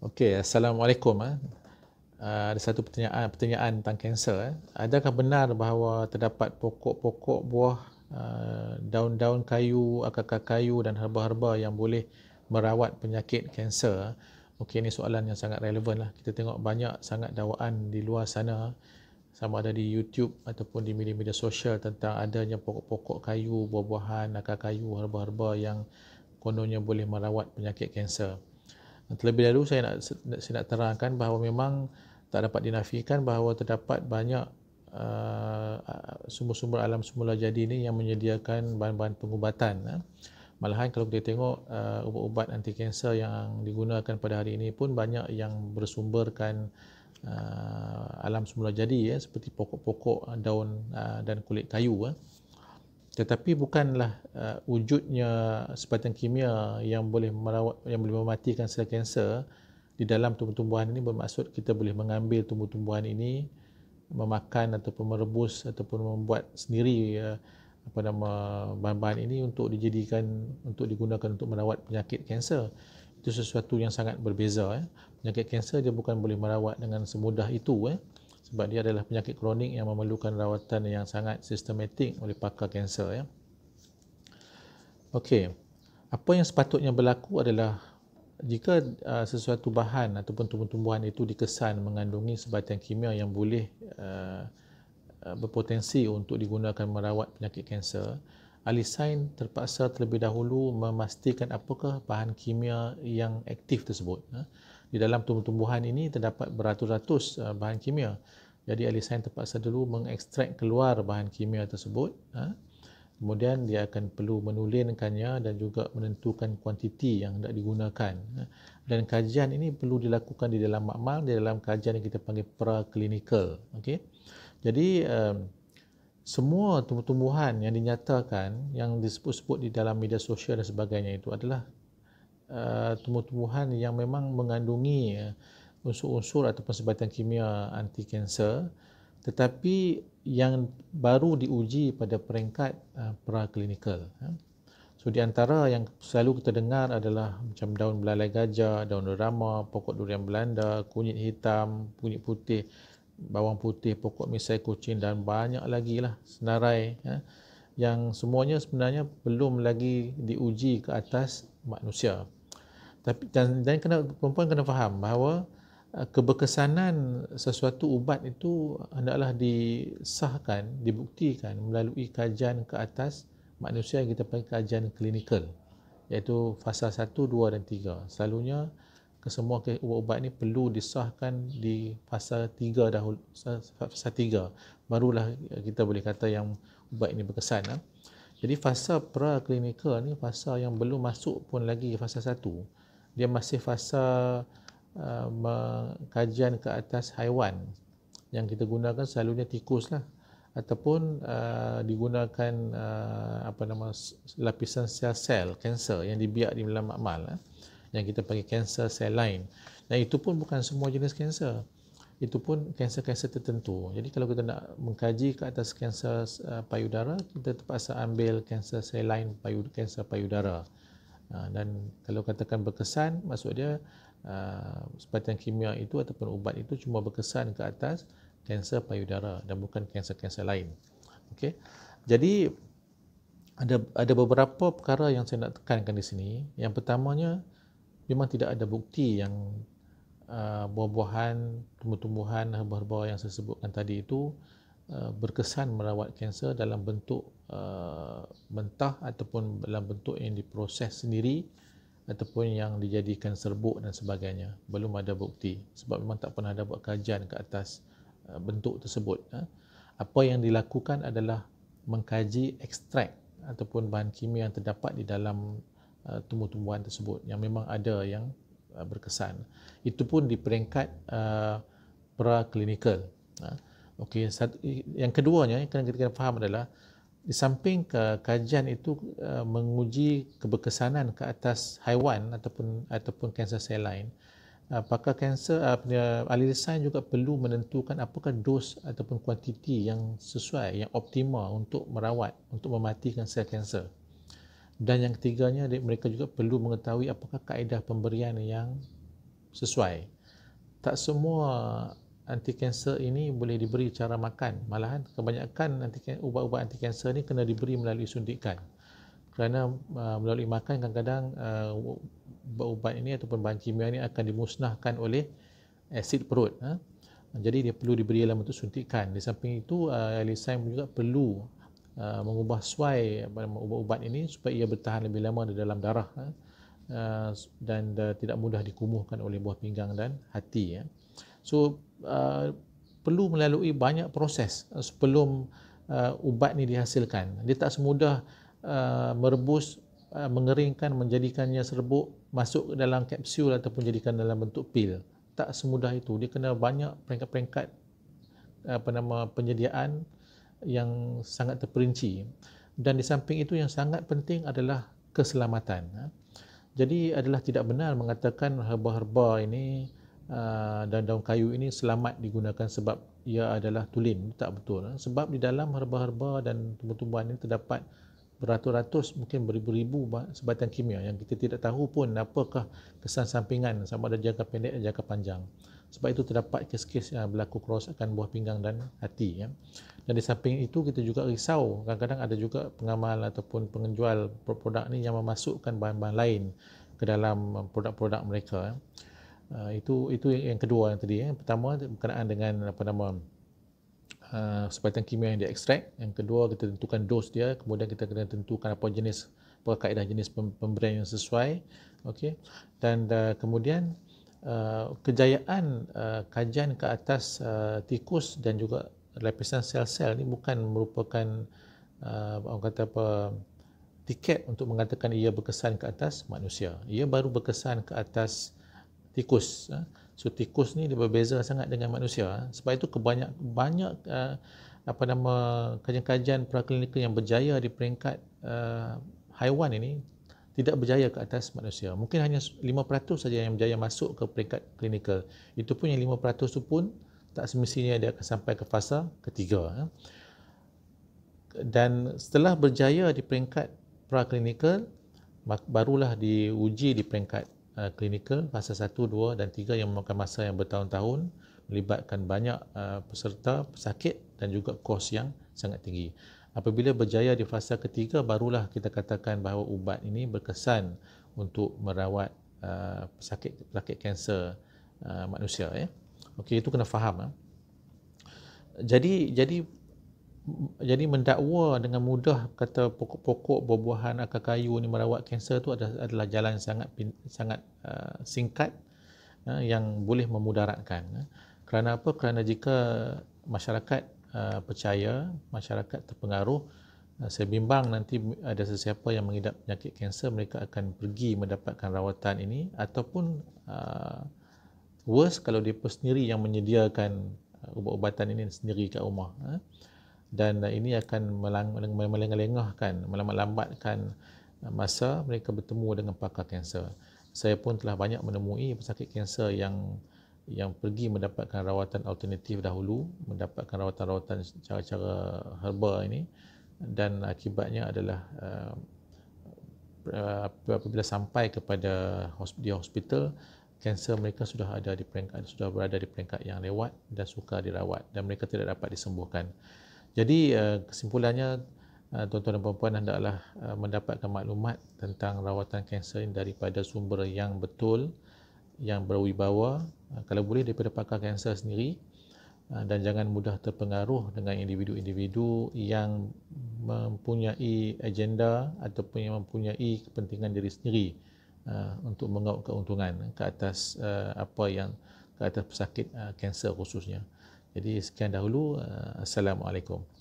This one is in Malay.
Okey, assalamualaikum. Eh. Ah, ada satu pertanyaan, pertanyaan tentang kanser. Eh. Adakah benar bahawa terdapat pokok-pokok buah ah, daun-daun kayu, akar-akar kayu dan herba-herba yang boleh merawat penyakit kanser? Eh? Okey, ini soalan yang sangat relevan lah. Kita tengok banyak sangat dakwaan di luar sana sama ada di YouTube ataupun di media-media sosial tentang adanya pokok-pokok kayu, buah-buahan, akar kayu, herba-herba yang kononnya boleh merawat penyakit kanser. Terlebih dahulu saya nak saya nak terangkan bahawa memang tak dapat dinafikan bahawa terdapat banyak uh, sumber-sumber alam semula jadi ini yang menyediakan bahan-bahan pengubatan. Uh. Malahan kalau kita tengok uh, ubat-ubat anti kanser yang digunakan pada hari ini pun banyak yang bersumberkan uh, alam semula jadi ya seperti pokok-pokok daun uh, dan kulit kayu Uh tetapi bukanlah uh, wujudnya sebatang kimia yang boleh merawat yang boleh mematikan sel kanser di dalam tumbuh-tumbuhan ini bermaksud kita boleh mengambil tumbuh-tumbuhan ini memakan ataupun merebus ataupun membuat sendiri uh, apa nama bahan-bahan ini untuk dijadikan untuk digunakan untuk merawat penyakit kanser itu sesuatu yang sangat berbeza eh. penyakit kanser dia bukan boleh merawat dengan semudah itu eh sebab dia adalah penyakit kronik yang memerlukan rawatan yang sangat sistematik oleh pakar kanser ya. Okey. Apa yang sepatutnya berlaku adalah jika uh, sesuatu bahan ataupun tumbuh-tumbuhan itu dikesan mengandungi sebatian kimia yang boleh uh, uh, berpotensi untuk digunakan merawat penyakit kanser, Alisain terpaksa terlebih dahulu memastikan apakah bahan kimia yang aktif tersebut. Ha? Di dalam tumbuh-tumbuhan ini terdapat beratus-ratus uh, bahan kimia. Jadi Alisain terpaksa dulu mengekstrak keluar bahan kimia tersebut. Ha? Kemudian dia akan perlu menulinkannya dan juga menentukan kuantiti yang hendak digunakan. Ha? Dan kajian ini perlu dilakukan di dalam makmal, di dalam kajian yang kita panggil pra-klinikal. Okay? Jadi, um, semua tumbuh-tumbuhan yang dinyatakan yang disebut-sebut di dalam media sosial dan sebagainya itu adalah uh, tumbuh-tumbuhan yang memang mengandungi uh, unsur-unsur ataupun sebatan kimia anti kanser tetapi yang baru diuji pada peringkat uh, praklinikal ya. so di antara yang selalu kita dengar adalah macam daun belalai gajah, daun derama, pokok durian Belanda, kunyit hitam, kunyit putih bawang putih, pokok misai kucing dan banyak lagi lah senarai ya, yang semuanya sebenarnya belum lagi diuji ke atas manusia. Tapi dan, dan kena, perempuan kena faham bahawa uh, kebekesanan sesuatu ubat itu hendaklah disahkan, dibuktikan melalui kajian ke atas manusia yang kita panggil kajian klinikal iaitu fasa 1, 2 dan 3. Selalunya kesemua ubat-ubat ini perlu disahkan di fasa tiga dahulu fasa 3 barulah kita boleh kata yang ubat ini berkesan ha? jadi fasa praklinikal ini fasa yang belum masuk pun lagi fasa satu dia masih fasa uh, kajian ke atas haiwan yang kita gunakan selalunya tikus lah ataupun uh, digunakan uh, apa nama lapisan sel-sel kanser yang dibiak di dalam makmal ha? yang kita panggil kanser sel lain. Dan itu pun bukan semua jenis kanser. Itu pun kanser-kanser tertentu. Jadi kalau kita nak mengkaji ke atas kanser uh, payudara, kita terpaksa ambil kanser sel lain payudara, kanser uh, payudara. Dan kalau katakan berkesan, maksud dia uh, sepatutnya kimia itu ataupun ubat itu cuma berkesan ke atas kanser payudara dan bukan kanser-kanser lain. Okay. Jadi ada ada beberapa perkara yang saya nak tekankan di sini. Yang pertamanya memang tidak ada bukti yang uh, buah-buahan, tumbuh-tumbuhan, herba-herba yang saya sebutkan tadi itu uh, berkesan merawat kanser dalam bentuk uh, mentah ataupun dalam bentuk yang diproses sendiri ataupun yang dijadikan serbuk dan sebagainya. Belum ada bukti sebab memang tak pernah ada buat kajian ke atas uh, bentuk tersebut. Uh. Apa yang dilakukan adalah mengkaji ekstrak ataupun bahan kimia yang terdapat di dalam Uh, tumbuh-tumbuhan tersebut yang memang ada yang uh, berkesan. Itu pun di peringkat uh, praklinikal. Okey, yang keduanya yang kena kita faham adalah di samping ke kajian itu menguji keberkesanan ke atas haiwan ataupun ataupun kanser sel lain. Apakah kanser ahli desain juga perlu menentukan apakah dos ataupun kuantiti yang sesuai yang optimal untuk merawat untuk mematikan sel -kanser dan yang ketiganya mereka juga perlu mengetahui apakah kaedah pemberian yang sesuai tak semua anti kanser ini boleh diberi cara makan malahan kebanyakan anti kan-, ubat-ubat anti kanser ini kena diberi melalui suntikan kerana uh, melalui makan kadang-kadang uh, ubat-ubat ini ataupun bahan kimia ini akan dimusnahkan oleh asid perut ha? jadi dia perlu diberi dalam bentuk suntikan di samping itu uh, Alisaim juga perlu Uh, mengubah suai ubat-ubat ini supaya ia bertahan lebih lama di dalam darah ha. uh, dan uh, tidak mudah dikumuhkan oleh buah pinggang dan hati ya. So perlu melalui banyak proses sebelum ubat ini dihasilkan. Dia tak semudah merebus, mengeringkan, menjadikannya serbuk masuk dalam kapsul ataupun jadikan dalam bentuk pil. Tak semudah itu. Dia kena banyak peringkat-peringkat apa nama penyediaan yang sangat terperinci dan di samping itu yang sangat penting adalah keselamatan. Ha. Jadi adalah tidak benar mengatakan herba-herba ini uh, dan daun kayu ini selamat digunakan sebab ia adalah tulen tak betul ha. sebab di dalam herba-herba dan tumbuh-tumbuhan ini terdapat beratus-ratus mungkin beribu-ribu sebatang kimia yang kita tidak tahu pun apakah kesan sampingan sama ada jangka pendek dan jangka panjang sebab itu terdapat kes-kes yang berlaku kerosakan buah pinggang dan hati ya. Dan di samping itu kita juga risau kadang-kadang ada juga pengamal ataupun penjual produk ini yang memasukkan bahan-bahan lain ke dalam um, produk-produk mereka. Ya. Uh, itu itu yang, yang kedua yang tadi ya. Pertama berkenaan dengan apa nama uh, sebatang kimia yang diekstrak. Yang kedua kita tentukan dos dia, kemudian kita kena tentukan apa jenis apa kaedah jenis pemberian yang sesuai. okay. Dan uh, kemudian Uh, kejayaan uh, kajian ke atas uh, tikus dan juga lapisan sel-sel ini bukan merupakan uh, orang kata apa tiket untuk mengatakan ia berkesan ke atas manusia. Ia baru berkesan ke atas tikus. Ha. So tikus ni dia berbeza sangat dengan manusia. Ha. Sebab itu kebanyak banyak uh, apa nama kajian-kajian praklinikal yang berjaya di peringkat uh, haiwan ini tidak berjaya ke atas manusia. Mungkin hanya 5% saja yang berjaya masuk ke peringkat klinikal. Itu pun yang 5% itu pun tak semestinya dia akan sampai ke fasa ketiga. Eh. Dan setelah berjaya di peringkat praklinikal, barulah diuji di peringkat eh, klinikal fasa 1, 2 dan 3 yang memakan masa yang bertahun-tahun melibatkan banyak eh, peserta, pesakit dan juga kos yang sangat tinggi apabila berjaya di fasa ketiga barulah kita katakan bahawa ubat ini berkesan untuk merawat uh, sakit sakit kanser uh, manusia ya. Okey itu kena faham ya. Jadi jadi jadi mendakwa dengan mudah kata pokok-pokok buah-buahan akar kayu ni merawat kanser itu adalah, adalah jalan sangat sangat uh, singkat uh, yang boleh memudaratkan. Ya. Kerana apa? Kerana jika masyarakat Uh, percaya masyarakat terpengaruh uh, saya bimbang nanti ada sesiapa yang mengidap penyakit kanser mereka akan pergi mendapatkan rawatan ini ataupun uh, worse kalau dia sendiri yang menyediakan uh, ubat-ubatan ini sendiri kat rumah dan ini akan melengah-lengahkan melambatkan masa mereka bertemu dengan pakar kanser saya pun telah banyak menemui pesakit kanser yang yang pergi mendapatkan rawatan alternatif dahulu, mendapatkan rawatan-rawatan cara-cara herba ini dan akibatnya adalah uh, uh apabila sampai kepada di hospital, kanser mereka sudah ada di peringkat sudah berada di peringkat yang lewat dan sukar dirawat dan mereka tidak dapat disembuhkan. Jadi uh, kesimpulannya uh, tuan-tuan dan puan-puan hendaklah uh, mendapatkan maklumat tentang rawatan kanser ini daripada sumber yang betul yang berwibawa uh, kalau boleh daripada pakar kanser sendiri uh, dan jangan mudah terpengaruh dengan individu-individu yang mempunyai agenda ataupun yang mempunyai kepentingan diri sendiri uh, untuk mengaut keuntungan ke atas apa yang ke atas pesakit kanser khususnya. Jadi sekian dahulu. Assalamualaikum.